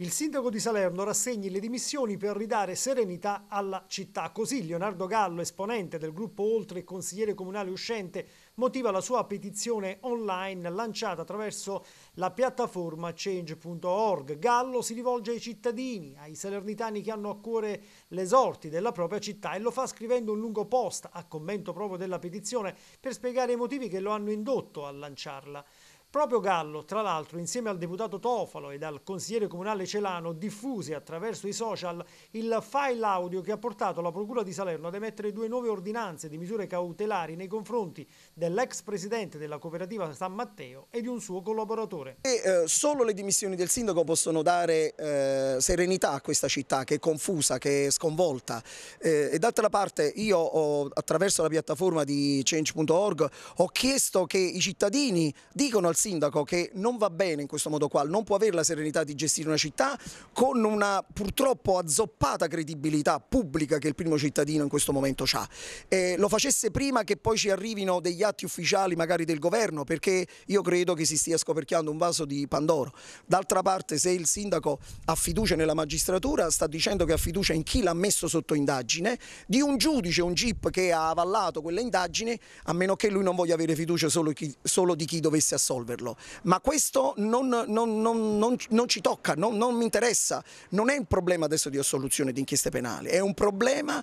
Il sindaco di Salerno rassegni le dimissioni per ridare serenità alla città. Così Leonardo Gallo, esponente del gruppo Oltre e consigliere comunale uscente, motiva la sua petizione online lanciata attraverso la piattaforma change.org. Gallo si rivolge ai cittadini, ai salernitani che hanno a cuore le sorti della propria città e lo fa scrivendo un lungo post a commento proprio della petizione per spiegare i motivi che lo hanno indotto a lanciarla. Proprio Gallo, tra l'altro, insieme al deputato Tofalo ed al consigliere comunale Celano, diffuse attraverso i social il file audio che ha portato la Procura di Salerno ad emettere due nuove ordinanze di misure cautelari nei confronti dell'ex presidente della cooperativa San Matteo e di un suo collaboratore. E, eh, solo le dimissioni del sindaco possono dare eh, serenità a questa città che è confusa, che è sconvolta. Eh, e d'altra parte io ho, attraverso la piattaforma di change.org ho chiesto che i cittadini dicano al sindaco che non va bene in questo modo qua, non può avere la serenità di gestire una città con una purtroppo azzoppata credibilità pubblica che il primo cittadino in questo momento ha. Eh, lo facesse prima che poi ci arrivino degli atti ufficiali magari del governo perché io credo che si stia scoperchiando un vaso di Pandoro. D'altra parte se il sindaco ha fiducia nella magistratura sta dicendo che ha fiducia in chi l'ha messo sotto indagine, di un giudice, un GIP che ha avallato quella indagine a meno che lui non voglia avere fiducia solo, chi, solo di chi dovesse assolvere risolverlo, ma questo non, non, non, non ci tocca, non mi interessa, non è un problema adesso di assoluzione di inchieste penali, è un problema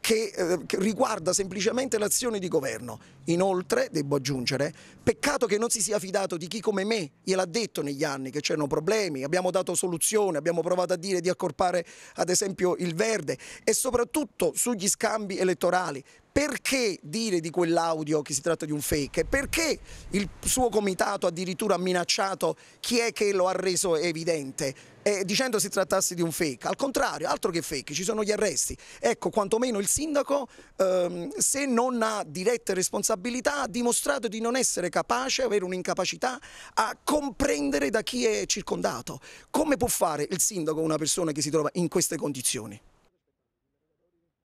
che, eh, che, riguarda semplicemente l'azione di governo. Inoltre, devo aggiungere, peccato che non si sia fidato di chi come me gliel'ha detto negli anni che c'erano problemi, abbiamo dato soluzioni, abbiamo provato a dire di accorpare ad esempio il verde e soprattutto sugli scambi elettorali perché dire di quell'audio che si tratta di un fake? Perché il suo comitato addirittura ha minacciato chi è che lo ha reso evidente? Eh, dicendo si trattasse di un fake, al contrario, altro che fake, ci sono gli arresti. Ecco, quantomeno il sindaco, ehm, se non ha dirette responsabilità, ha dimostrato di non essere capace, avere un'incapacità a comprendere da chi è circondato. Come può fare il sindaco una persona che si trova in queste condizioni?